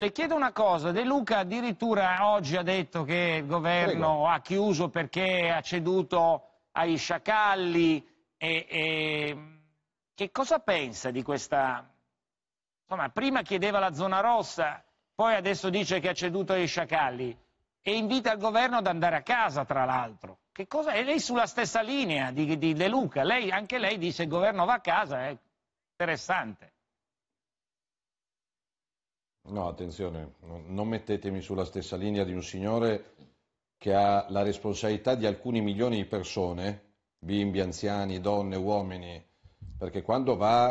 Le chiedo una cosa, De Luca addirittura oggi ha detto che il governo Prego. ha chiuso perché ha ceduto ai sciacalli. E, e... Che cosa pensa di questa... Insomma, prima chiedeva la zona rossa, poi adesso dice che ha ceduto ai sciacalli e invita il governo ad andare a casa, tra l'altro. Che cosa... E lei sulla stessa linea di, di De Luca, lei, anche lei dice che il governo va a casa, è interessante. No, attenzione, non mettetemi sulla stessa linea di un signore che ha la responsabilità di alcuni milioni di persone, bimbi, anziani, donne, uomini, perché quando va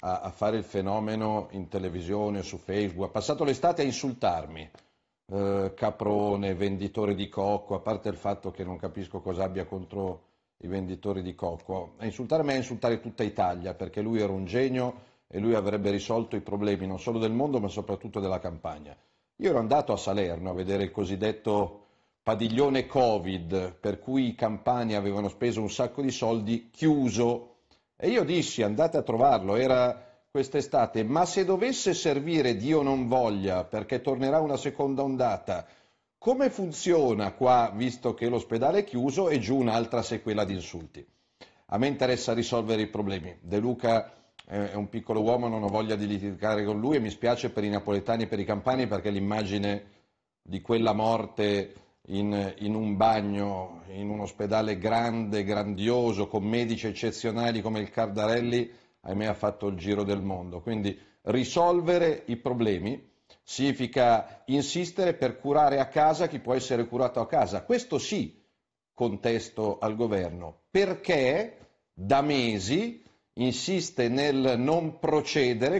a, a fare il fenomeno in televisione, su Facebook, ha passato l'estate a insultarmi, eh, caprone, venditore di cocco, a parte il fatto che non capisco cosa abbia contro i venditori di cocco, a insultarmi è insultare tutta Italia, perché lui era un genio e lui avrebbe risolto i problemi non solo del mondo ma soprattutto della campagna. Io ero andato a Salerno a vedere il cosiddetto padiglione Covid, per cui i campani avevano speso un sacco di soldi, chiuso, e io dissi andate a trovarlo, era quest'estate, ma se dovesse servire, Dio non voglia, perché tornerà una seconda ondata, come funziona qua, visto che l'ospedale è chiuso, e giù un'altra sequela di insulti? A me interessa risolvere i problemi. De Luca è un piccolo uomo, non ho voglia di litigare con lui e mi spiace per i napoletani e per i campani perché l'immagine di quella morte in, in un bagno, in un ospedale grande, grandioso, con medici eccezionali come il Cardarelli, ahimè ha fatto il giro del mondo. Quindi risolvere i problemi significa insistere per curare a casa chi può essere curato a casa. Questo sì, contesto al governo, perché da mesi insiste nel non procedere